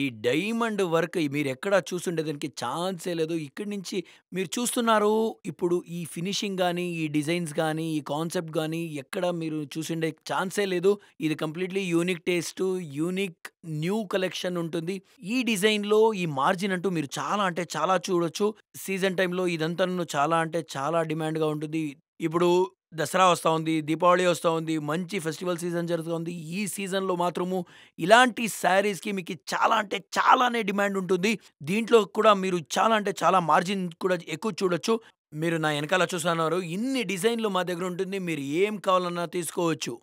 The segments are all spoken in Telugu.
ఈ డైమండ్ వర్క్ మీరు ఎక్కడ చూసుండేదానికి ఛాన్సే లేదు. ఇక్కడి నుంచి మీరు చూస్తున్నారు. ఇప్పుడు ఈ ఫినిషింగ్ కానీ ఈ డిజైన్స్ కానీ ఈ కాన్సెప్ట్ కానీ ఎక్కడ మీరు చూసుండే ఛాన్సే లేదు. ఇది completely unique taste unique new collection ఉంటుంది. ఈ డిజైన్‌లో ఈ మార్జిన్ అంటూ మీరు చాలా అంటే చాలా చూడొచ్చు. సీజన్ టైంలో ఇదంతా చాలా అంటే చాలా డిమాండ్‌గా ఉంటుంది. ఇప్పుడు దసరా వస్తూ ఉంది దీపావళి వస్తూ ఉంది మంచి ఫెస్టివల్ సీజన్ జరుగుతూ ఉంది ఈ సీజన్లో మాత్రము ఇలాంటి శారీస్కి మీకు చాలా అంటే చాలానే డిమాండ్ ఉంటుంది దీంట్లో కూడా మీరు చాలా అంటే చాలా మార్జిన్ కూడా ఎక్కువ చూడొచ్చు మీరు నా వెనకాల చూస్తున్నారు ఇన్ని డిజైన్లు మా దగ్గర ఉంటుంది మీరు ఏం కావాలన్నా తీసుకోవచ్చు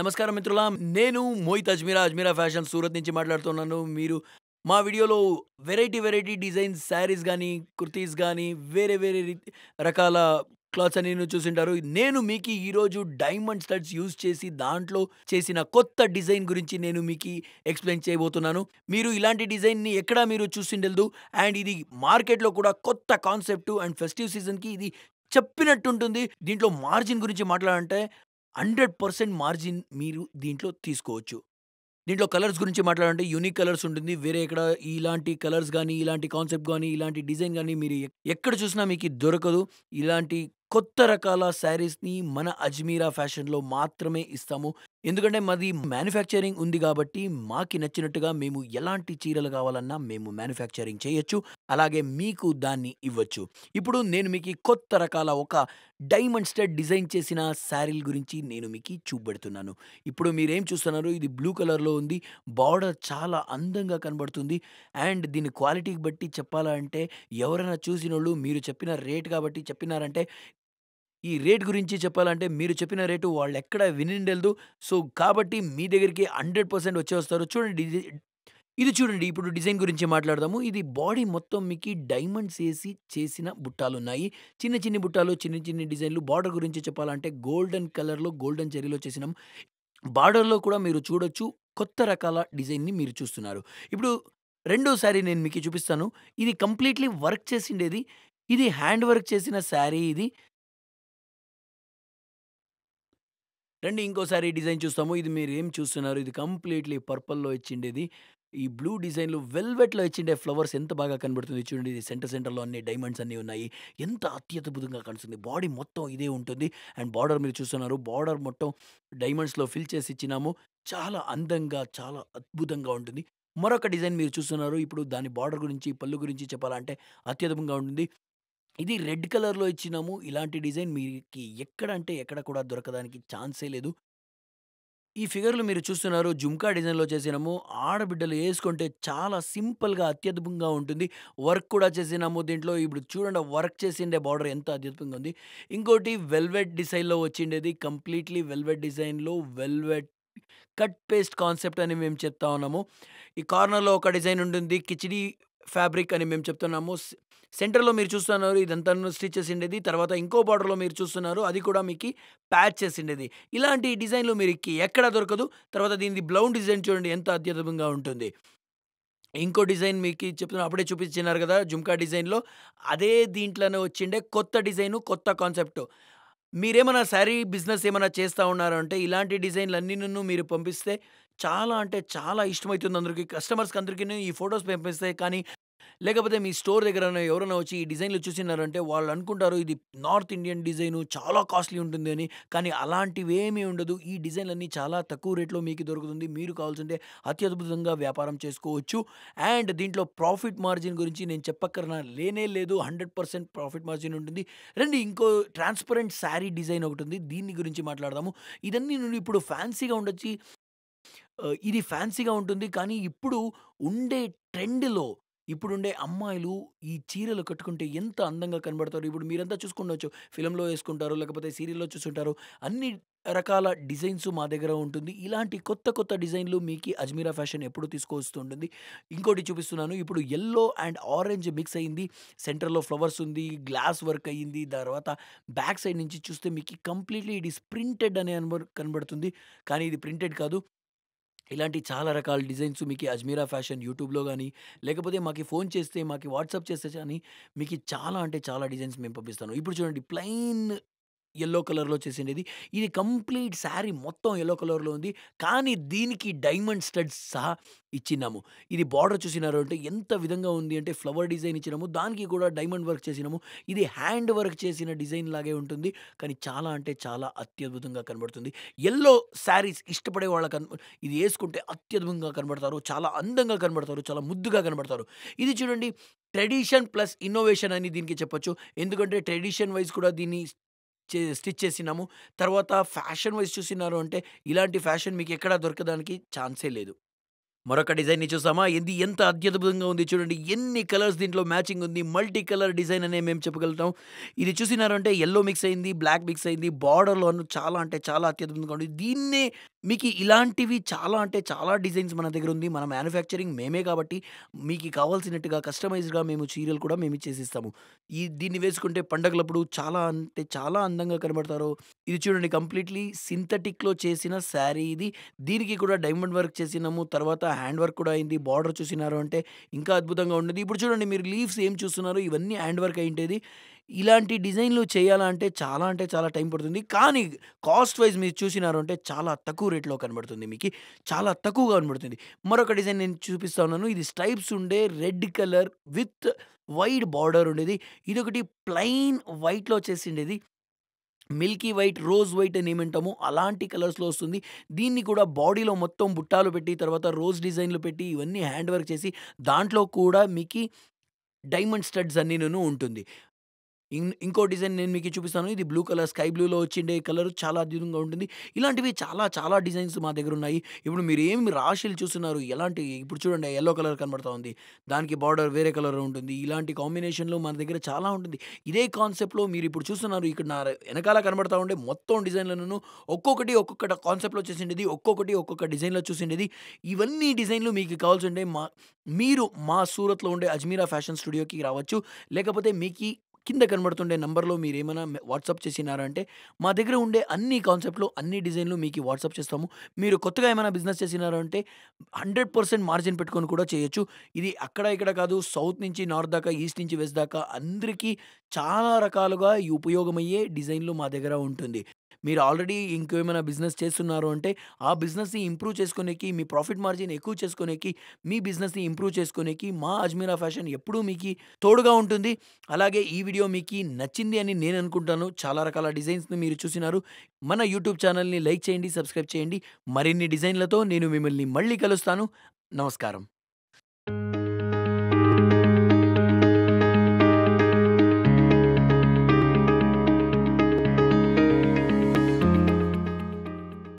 నమస్కారం మిత్రులా నేను మోహిత్ అజ్మీరా అజ్మీరా ఫ్యాషన్ సూరత్ నుంచి మాట్లాడుతున్నాను మీరు మా వీడియోలో వెరైటీ వెరైటీ డిజైన్స్ శారీస్ కానీ కుర్తీస్ కానీ వేరే వేరే రకాల క్లాత్స్ అని చూసింటారు నేను మీకు ఈరోజు డైమండ్ స్టడ్స్ యూజ్ చేసి దాంట్లో చేసిన కొత్త డిజైన్ గురించి నేను మీకు ఎక్స్ప్లెయిన్ చేయబోతున్నాను మీరు ఇలాంటి డిజైన్ని ఎక్కడా మీరు చూసిండదు అండ్ ఇది మార్కెట్లో కూడా కొత్త కాన్సెప్ట్ అండ్ ఫెస్టివ్ సీజన్కి ఇది చెప్పినట్టుంటుంది దీంట్లో మార్జిన్ గురించి మాట్లాడాలంటే హండ్రెడ్ పర్సెంట్ మార్జిన్ మీరు దీంట్లో తీసుకోవచ్చు దీంట్లో కలర్స్ గురించి మాట్లాడాలంటే యూనిక్ కలర్స్ ఉంటుంది వేరే ఇక్కడ ఇలాంటి కలర్స్ కానీ ఇలాంటి కాన్సెప్ట్ కానీ ఇలాంటి డిజైన్ కానీ మీరు ఎక్కడ చూసినా మీకు దొరకదు ఇలాంటి కొత్త రకాల శారీస్ని మన అజ్మీరా ఫ్యాషన్లో మాత్రమే ఇస్తాము ఎందుకంటే మాది మ్యానుఫ్యాక్చరింగ్ ఉంది కాబట్టి మాకి నచ్చినట్టుగా మేము ఎలాంటి చీరలు కావాలన్నా మేము మ్యానుఫ్యాక్చరింగ్ చేయొచ్చు అలాగే మీకు దాన్ని ఇవ్వచ్చు ఇప్పుడు నేను మీకు కొత్త రకాల ఒక డైమండ్ స్టెడ్ డిజైన్ చేసిన శారీల గురించి నేను మీకు చూపెడుతున్నాను ఇప్పుడు మీరేం చూస్తున్నారు ఇది బ్లూ కలర్లో ఉంది బార్డర్ చాలా అందంగా కనబడుతుంది అండ్ దీని క్వాలిటీ బట్టి చెప్పాలంటే ఎవరైనా చూసిన వాళ్ళు మీరు చెప్పిన రేట్ కాబట్టి చెప్పినారంటే ఈ రేట్ గురించి చెప్పాలంటే మీరు చెప్పిన రేటు వాళ్ళు ఎక్కడ వినిండెలదు సో కాబట్టి మీ దగ్గరికి హండ్రెడ్ పర్సెంట్ వచ్చేస్తారు చూడండి ఇది చూడండి ఇప్పుడు డిజైన్ గురించి మాట్లాడదాము ఇది బాడీ మొత్తం మీకు డైమండ్స్ వేసి చేసిన బుట్టాలు ఉన్నాయి చిన్న చిన్న బుట్టాలు చిన్న చిన్న డిజైన్లు బార్డర్ గురించి చెప్పాలంటే గోల్డెన్ కలర్లో గోల్డెన్ చెరీలో చేసినాం బార్డర్లో కూడా మీరు చూడొచ్చు కొత్త రకాల డిజైన్ని మీరు చూస్తున్నారు ఇప్పుడు రెండో శారీ నేను మీకు చూపిస్తాను ఇది కంప్లీట్లీ వర్క్ చేసిండేది ఇది హ్యాండ్ వర్క్ చేసిన శారీ ఇది రండి ఇంకోసారి డిజైన్ చూస్తాము ఇది మీరు ఏం చూస్తున్నారు ఇది కంప్లీట్లీ పర్పల్లో ఇచ్చిండేది ఈ బ్లూ డిజైన్లు వెల్వెట్లో ఇచ్చిండే ఫ్లవర్స్ ఎంత బాగా కనబడుతుంది చూడండి ఇది సెంటర్ సెంటర్లో అన్ని డైమండ్స్ అన్నీ ఉన్నాయి ఎంత అత్యద్భుతంగా కనుస్తుంది బాడీ మొత్తం ఇదే ఉంటుంది అండ్ బార్డర్ మీరు చూస్తున్నారు బార్డర్ మొత్తం డైమండ్స్లో ఫిల్ చేసి ఇచ్చినాము చాలా అందంగా చాలా అద్భుతంగా ఉంటుంది మరొక డిజైన్ మీరు చూస్తున్నారు ఇప్పుడు దాని బార్డర్ గురించి పళ్ళు గురించి చెప్పాలంటే అత్యద్భుతంగా ఉంటుంది ఇది రెడ్ కలర్‌లో ఇచ్చినాము. ఇలాంటి డిజైన్ మీకి ఎక్కడ అంటే ఎక్కడ కూడా దొరకడానికి ఛాన్సే లేదు. ఈ ఫిగర్లు మీరు చూస్తున్నారు జుమ్కా డిజైన్‌లో చేసినాము. ఆడబిడ్డలు వేసుకుంటే చాలా సింపుల్‌గా అత్యద్భుతంగా ఉంటుంది. వర్క్ కూడా చేసినాము దీంట్లో. ఇప్పుడు చూడండి వర్క్ చేసిండే బార్డర్ ఎంత అత్యద్భుతంగా ఉంది. ఇంకోటి వెల్వెట్ డిజైన్‌లో వచ్చిండేది. కంప్లీట్‌లీ వెల్వెట్ డిజైన్‌లో వెల్వెట్ కట్ పేస్ట్ కాన్సెప్ట్ అని మేము చెప్తా ఉన్నాము. ఈ కార్నర్‌లో ఒక డిజైన్ ఉంటుంది. కిచిడి ఫ్యాబ్రిక్ అని మేము చెప్తున్నాము సెంటర్లో మీరు చూస్తున్నారు ఇదంతా స్టిచ్చెస్ ఉండేది తర్వాత ఇంకో బార్డర్లో మీరు చూస్తున్నారు అది కూడా మీకు ప్యాచెస్ ఉండేది ఇలాంటి డిజైన్లు మీరు ఎక్కడ దొరకదు తర్వాత దీనిది బ్లౌన్ డిజైన్ చూడండి ఎంత అత్యద్భుతంగా ఉంటుంది ఇంకో డిజైన్ మీకు చెప్తున్నా అప్పుడే చూపించినారు కదా జుమ్కా డిజైన్లో అదే దీంట్లోనే వచ్చిండే కొత్త డిజైను కొత్త కాన్సెప్ట్ మీరేమైనా శారీ బిజినెస్ ఏమైనా చేస్తూ ఉన్నారంటే ఇలాంటి డిజైన్లు అన్నినూ మీరు పంపిస్తే చాలా అంటే చాలా ఇష్టమవుతుంది అందరికీ కస్టమర్స్కి అందరికీ ఈ ఫొటోస్ పంపిస్తాయి కానీ లేకపోతే మీ స్టోర్ దగ్గర ఎవరైనా వచ్చి ఈ డిజైన్లు చూసినారంటే వాళ్ళు అనుకుంటారు ఇది నార్త్ ఇండియన్ డిజైన్ చాలా కాస్ట్లీ ఉంటుంది అని కానీ అలాంటివి ఏమీ ఉండదు ఈ డిజైన్లన్నీ చాలా తక్కువ రేట్లో మీకు దొరుకుతుంది మీరు కావాల్సింటే అత్యద్భుతంగా వ్యాపారం చేసుకోవచ్చు అండ్ దీంట్లో ప్రాఫిట్ మార్జిన్ గురించి నేను చెప్పక్కరన లేనే లేదు హండ్రెడ్ పర్సెంట్ ప్రాఫిట్ మార్జిన్ ఉంటుంది రెండు ఇంకో ట్రాన్స్పరెంట్ శారీ డిజైన్ ఒకటి ఉంది దీని గురించి మాట్లాడదాము ఇదన్నీ నుండి ఇప్పుడు ఫ్యాన్సీగా ఉండొచ్చి ఇది ఫ్యాన్సీగా ఉంటుంది కానీ ఇప్పుడు ఉండే ట్రెండ్‌లో ఇప్పుడుండే అమ్మాయిలు ఈ చీరలు కట్టుకుంటే ఎంత అందంగా కనబడతారు. ఇప్పుడు మీరంతా చూసుకుండొచ్చు. ఫిలంలో వేసుకుంటారు లేకపోతే సీరియల్‌లో చూసుంటారు. అన్ని రకాల డిజైన్స్ మా దగ్గర ఉంటుంది. ఇలాంటి కొత్త కొత్త డిజైన్‌లు మీకు అజ్మీరా ఫ్యాషన్ ఎప్పుడు తీసుకొస్తుంటుంది ఇంకోటి చూపిస్తున్నాను. ఇప్పుడు ఎల్లో అండ్ ఆరెంజ్ మిక్స్ అయింది. సెంటర్‌లో ఫ్లవర్స్ ఉంది. గ్లాస్ వర్క్ అయింది. తర్వాత బ్యాక్ సైడ్ నుంచి చూస్తే మీకు కంప్లీట్‌లీ ఇట్ ఈస్ ప్రింటెడ్ కనబడుతుంది. కానీ ఇది ప్రింటెడ్ కాదు. ఇలాంటి చాలా రకాల డిజైన్స్ మీకు అజ్మీరా ఫ్యాషన్ యూట్యూబ్లో కానీ లేకపోతే మాకు ఫోన్ చేస్తే మాకు వాట్సాప్ చేస్తే కానీ మీకు చాలా అంటే చాలా డిజైన్స్ మేము పంపిస్తాను ఇప్పుడు చూడండి ప్లెయిన్ ఎల్లో కలర్‌లో చేసిండేది. ఇది కంప్లీట్ శారీ మొత్తం ఎల్లో కలర్‌లో ఉంది. కానీ దీనికి డైమండ్ స్టడ్స్ సహా ఇచ్చినాము. ఇది బార్డర్ చూసినారు అంటే ఎంత విధంగా ఉంది అంటే ఫ్లవర్ డిజైన్ ఇచ్చినాము. దానికి కూడా డైమండ్ వర్క్ చేసినాము. ఇది హ్యాండ్ వర్క్ చేసిన డిజైన్ లాగే ఉంటుంది. కానీ చాలా అంటే చాలా అత్యద్భుతంగా కనబడుతుంది. ఎల్లో శారీస్ ఇష్టపడే వాళ్ళ అన్ ఇది వేసుకుంటే అత్యద్భుతంగా కనబడతారు. చాలా అందంగా కనబడతారు. చాలా ముద్దుగా కనబడతారు. ఇది చూడండి ట్రెడిషన్ ప్లస్ ఇన్నోవేషన్ అని దీనికి చెప్పొచ్చు. ఎందుకంటే ట్రెడిషన్ వైస్ కూడా దీన్ని చే స్టిచ్ చేసినాము తర్వాత ఫ్యాషన్ వైజ్ చూసినారు అంటే ఇలాంటి ఫ్యాషన్ మీకు ఎక్కడా దొరకడానికి ఛాన్సే లేదు మరొక డిజైన్ని చూసామా ఎంది ఎంత అత్యద్భుతంగా ఉంది చూడండి ఎన్ని కలర్స్ దీంట్లో మ్యాచింగ్ ఉంది మల్టీ కలర్ డిజైన్ అనే మేము చెప్పగలుగుతాం ఇది చూసినారంటే ఎల్లో మిక్స్ అయింది బ్లాక్ మిక్స్ అయింది బార్డర్లో చాలా అంటే చాలా అత్యద్భుతంగా ఉంది దీన్నే మీకు ఇలాంటివి చాలా అంటే చాలా డిజైన్స్ మన దగ్గర ఉంది మన మ్యానుఫ్యాక్చరింగ్ మేమే కాబట్టి మీకు కావాల్సినట్టుగా కస్టమైజ్డ్గా మేము చీరలు కూడా మేము ఇచ్చేసిస్తాము ఈ దీన్ని వేసుకుంటే పండగలప్పుడు చాలా అంటే చాలా అందంగా కనబడతారు ఇది చూడండి కంప్లీట్లీ సింథటిక్లో చేసిన శారీ ఇది దీనికి కూడా డైమండ్ వర్క్ చేసినాము తర్వాత హ్యాండ్ వర్క్ కూడా అయింది బార్డర్ చూసినారు అంటే ఇంకా అద్భుతంగా ఉండేది ఇప్పుడు చూడండి మీరు లీవ్స్ ఏం చూస్తున్నారు ఇవన్నీ హ్యాండ్ వర్క్ అయింటేది ఇలాంటి డిజైన్లు చేయాలంటే చాలా అంటే చాలా టైం పడుతుంది కానీ కాస్ట్ వైజ్ మీరు చూసినారు అంటే చాలా తక్కువ రేట్లో కనబడుతుంది మీకు చాలా తక్కువగా కనబడుతుంది మరొక డిజైన్ నేను చూపిస్తా ఉన్నాను ఇది స్ట్రైప్స్ ఉండే red colour with wide border ఉండేది ఇదొకటి ప్లెయిన్ వైట్లో చేసిండేది మిల్కీ వైట్ రోజ్ వైట్ అని ఏమంటాము అలాంటి కలర్స్లో వస్తుంది దీన్ని కూడా బాడీలో మొత్తం బుట్టాలు పెట్టి తర్వాత రోజ్ డిజైన్లు పెట్టి ఇవన్నీ హ్యాండ్ వర్క్ చేసి దాంట్లో కూడా మీకు డైమండ్ స్టడ్స్ అన్నీనూ ఉంటుంది ఇంకో డిజైన్ నేను మీకు చూపిస్తాను ఇది బ్లూ కలర్ స్కై బ్లూలో వచ్చిండే కలర్ చాలా అద్భుతంగా ఉంటుంది ఇలాంటివి చాలా చాలా డిజైన్స్ మా దగ్గర ఉన్నాయి ఇప్పుడు మీరు ఏమి రాశిలు చూస్తున్నారు ఎలాంటి ఇప్పుడు చూడండి ఎల్లో కలర్ కనబడుతూ ఉంది దానికి బార్డర్ వేరే కలర్ ఉంటుంది ఇలాంటి కాంబినేషన్లో మన దగ్గర చాలా ఉంటుంది ఇదే కాన్సెప్ట్లో మీరు ఇప్పుడు చూస్తున్నారు ఇక్కడ నా వెనకాల కనబడతా ఉండే మొత్తం డిజైన్లను ఒక్కొక్కటి ఒక్కొక్క కాన్సెప్ట్లో చూసిండేది ఒక్కొక్కటి ఒక్కొక్క డిజైన్లో చూసిండేది ఇవన్నీ డిజైన్లు మీకు కావాల్సి ఉండే మా మీరు మా సూరత్లో ఉండే అజ్మీరా ఫ్యాషన్ స్టూడియోకి రావచ్చు లేకపోతే మీకు కింద కనబడుతుండే నెంబర్లో మీరు ఏమైనా వాట్సాప్ చేసినారా అంటే మా దగ్గర ఉండే అన్ని కాన్సెప్ట్లు అన్ని డిజైన్లు మీకు వాట్సాప్ చేస్తాము మీరు కొత్తగా ఏమైనా బిజినెస్ చేసినారా అంటే హండ్రెడ్ పర్సెంట్ మార్జిన్ పెట్టుకొని కూడా చేయొచ్చు ఇది అక్కడ ఇక్కడ కాదు సౌత్ నుంచి నార్త్ దాకా ఈస్ట్ నుంచి వెస్ట్ దాకా అందరికీ చాలా రకాలుగా ఉపయోగమయ్యే డిజైన్లు మా దగ్గర ఉంటుంది మీరు ఆల్రెడీ ఇంకేమైనా బిజినెస్ చేస్తున్నారు అంటే ఆ బిజినెస్ని ఇంప్రూవ్ చేసుకునేకి మీ ప్రాఫిట్ మార్జిన్ ఎక్కువ చేసుకునేకి మీ బిజినెస్ని ఇంప్రూవ్ చేసుకునేకి మా అజ్మీరా ఫ్యాషన్ ఎప్పుడూ మీకు తోడుగా ఉంటుంది అలాగే ఈ వీడియో మీకు నచ్చింది అని నేను అనుకుంటాను చాలా రకాల డిజైన్స్ని మీరు చూసినారు మన యూట్యూబ్ ఛానల్ని లైక్ చేయండి సబ్స్క్రైబ్ చేయండి మరిన్ని డిజైన్లతో నేను మిమ్మల్ని మళ్ళీ కలుస్తాను నమస్కారం